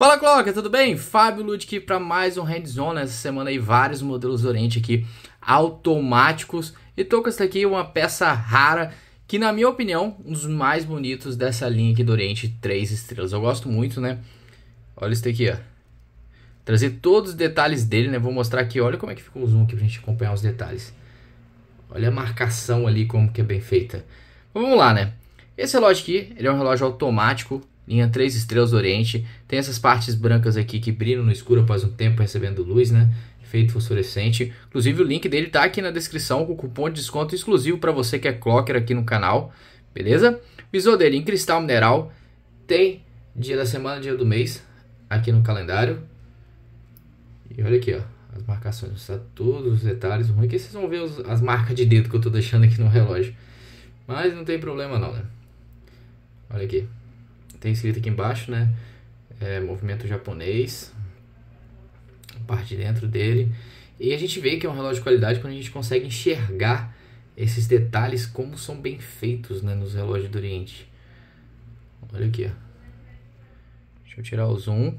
Fala Clocker, tudo bem? Fábio aqui para mais um hands-on essa semana e vários modelos Oriente aqui automáticos e tô com essa aqui uma peça rara que na minha opinião um dos mais bonitos dessa linha aqui do Oriente 3 estrelas, eu gosto muito né, olha isso aqui ó, trazer todos os detalhes dele né, vou mostrar aqui, olha como é que ficou o zoom aqui pra gente acompanhar os detalhes, olha a marcação ali como que é bem feita, Mas vamos lá né, esse relógio aqui ele é um relógio automático linha 3 estrelas do Oriente. Tem essas partes brancas aqui que brilham no escuro após um tempo recebendo luz, né? Efeito fosforescente. Inclusive o link dele tá aqui na descrição com cupom de desconto exclusivo para você que é clocker aqui no canal, beleza? Visor dele em cristal mineral. Tem dia da semana, dia do mês aqui no calendário. E olha aqui, ó as marcações, tá todos os detalhes. O ruim é que vocês vão ver os, as marcas de dedo que eu estou deixando aqui no relógio. Mas não tem problema não, né? Olha aqui tem escrito aqui embaixo, né? É, movimento japonês, parte de dentro dele. E a gente vê que é um relógio de qualidade quando a gente consegue enxergar esses detalhes, como são bem feitos né, nos relógios do Oriente. Olha aqui, ó. Deixa eu tirar o zoom.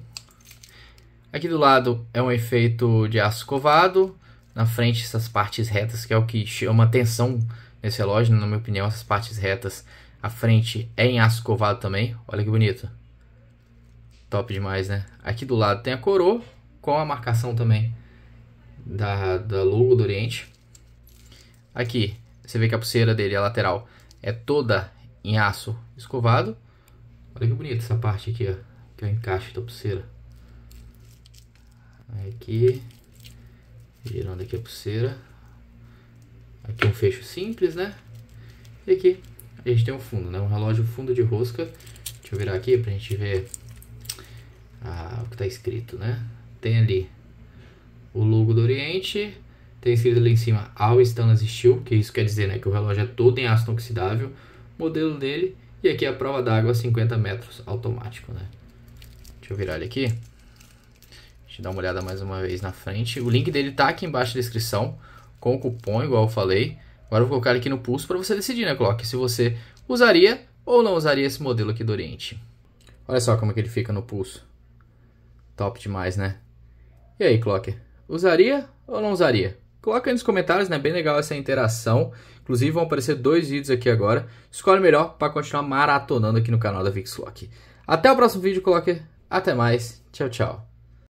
Aqui do lado é um efeito de aço covado. Na frente, essas partes retas, que é o que chama atenção nesse relógio, né? na minha opinião, essas partes retas a frente é em aço escovado também. Olha que bonito. Top demais, né? Aqui do lado tem a coroa com a marcação também da, da logo do Oriente. Aqui você vê que a pulseira dele, a lateral, é toda em aço escovado. Olha que bonito essa parte aqui, ó, que é o encaixe da pulseira. Aqui, girando aqui a pulseira. Aqui um fecho simples, né? E aqui a gente tem um fundo, né? Um relógio fundo de rosca. Deixa eu virar aqui pra gente ver ah, o que tá escrito, né? Tem ali o logo do Oriente, tem escrito ali em cima All Stainless Steel, que isso quer dizer né, que o relógio é todo em aço oxidável, modelo dele, e aqui a prova d'água 50 metros automático, né? Deixa eu virar ele aqui. Deixa eu dar uma olhada mais uma vez na frente. O link dele tá aqui embaixo na descrição, com o cupom, igual eu falei. Agora eu vou colocar aqui no pulso para você decidir, né, Clock? Se você usaria ou não usaria esse modelo aqui do Oriente. Olha só como é que ele fica no pulso. Top demais, né? E aí, Clock? Usaria ou não usaria? Coloca aí nos comentários, né? Bem legal essa interação. Inclusive vão aparecer dois vídeos aqui agora. Escolhe melhor para continuar maratonando aqui no canal da VixLock. Até o próximo vídeo, Clocker. Até mais. Tchau, tchau.